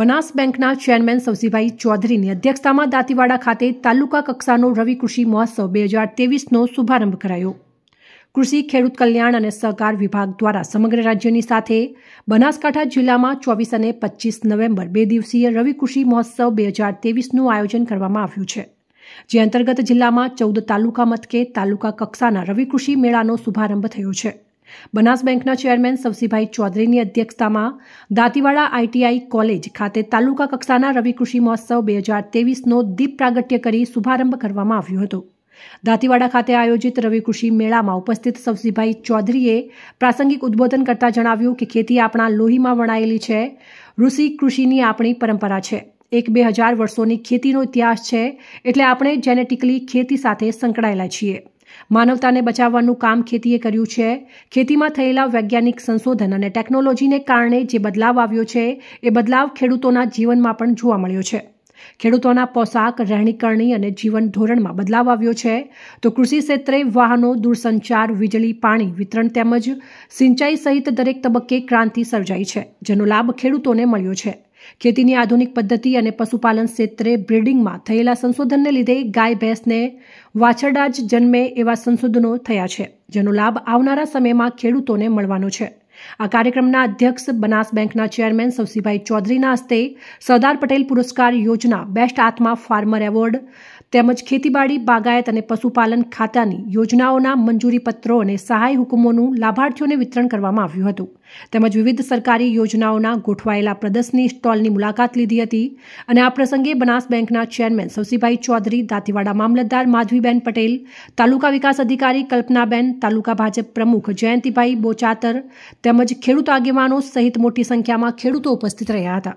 બનાસ બેંકના ચેરમેન સવજીભાઈ ચૌધરીની અધ્યક્ષતામાં દાંતીવાડા ખાતે તાલુકા કક્ષાનો રવિ કૃષિ મહોત્સવ બે હજાર ત્રેવીસનો શુભારંભ કરાયો કૃષિ ખેડૂત કલ્યાણ અને સહકાર વિભાગ દ્વારા સમગ્ર રાજ્યની સાથે બનાસકાંઠા જિલ્લામાં ચોવીસ અને પચીસ નવેમ્બર બે દિવસીય રવિ કૃષિ મહોત્સવ બે હજાર તેવીસનું આયોજન કરવામાં આવ્યું છે જે અંતર્ગત જિલ્લામાં ચૌદ તાલુકા મથકે તાલુકા કક્ષાના રવિ કૃષિ મેળાનો શુભારંભ થયો છે બનાસ બેંકના ચેરમેન સવસીભાઈ ચૌધરીની અધ્યક્ષતામાં દાંતીવાડા આઈટીઆઈ કોલેજ ખાતે તાલુકા કક્ષાના રવિ કૃષિ મહોત્સવ બે હજાર તેવીસનો દીપ પ્રાગટ્ય કરી શુભારંભ કરવામાં આવ્યો હતો દાંતીવાડા ખાતે આયોજિત રવિ કૃષિ મેળામાં ઉપસ્થિત સવસીભાઈ ચૌધરીએ પ્રાસંગિક ઉદબોધન કરતાં જણાવ્યું કે ખેતી આપણા લોહીમાં વણાયેલી છે ઋષિ કૃષિની આપણી પરંપરા છે એક બે હજાર વર્ષોની ખેતીનો ઇતિહાસ છે એટલે આપણે જેનેટિકલી ખેતી સાથે સંકળાયેલા છીએ માનવતાને બચાવવાનું કામ ખેતીએ કર્યું છે ખેતીમાં થયેલા વૈજ્ઞાનિક સંશોધન અને ટેકનોલોજીને કારણે જે બદલાવ આવ્યો છે એ બદલાવ ખેડૂતોના જીવનમાં પણ જોવા મળ્યો છે ખેડૂતોના પોશાક રહેણીકરણી અને જીવન ધોરણમાં બદલાવ આવ્યો છે તો કૃષિ ક્ષેત્રે વાહનો દૂરસંચાર વીજળી પાણી વિતરણ તેમજ સિંચાઈ સહિત દરેક તબક્કે ક્રાંતિ સર્જાઈ છે જેનો લાભ ખેડૂતોને મળ્યો છે ખેતીની આધુનિક પદ્ધતિ અને પશુપાલન ક્ષેત્રે બ્રીડિંગમાં થયેલા સંશોધનને લીધે ગાય ભેંસને વાછરડા જ જન્મે એવા સંશોધનો થયા છે જેનો લાભ આવનારા સમયમાં ખેડૂતોને મળવાનો છે આ કાર્યક્રમના અધ્યક્ષ બનાસ બેંકના ચેરમેન સવસીભાઈ ચૌધરીના હસ્તે સરદાર પટેલ પુરસ્કાર યોજના બેસ્ટ આત્મા ફાર્મર એવોર્ડ તેમજ ખેતીબાડી બાગાયત અને પશુપાલન ખાતાની યોજનાઓના મંજૂરીપત્રો અને સહાય હુકમોનું લાભાર્થીઓને વિતરણ કરવામાં આવ્યું હતું તેમજ વિવિધ સરકારી યોજનાઓના ગોઠવાયેલા પ્રદર્શની સ્ટોલની મુલાકાત લીધી હતી અને આ પ્રસંગે બનાસ બેંકના ચેરમેન સવસીભાઈ ચૌધરી દાંતીવાડા મામલતદાર માધવીબેન પટેલ તાલુકા વિકાસ અધિકારી કલ્પનાબેન તાલુકા ભાજપ પ્રમુખ જયંતિભાઈ બોચાતર તેમજ તેમજ ખેડૂત આગેવાનો સહિત મોટી સંખ્યામાં ખેડૂતો ઉપસ્થિત રહ્યા હતા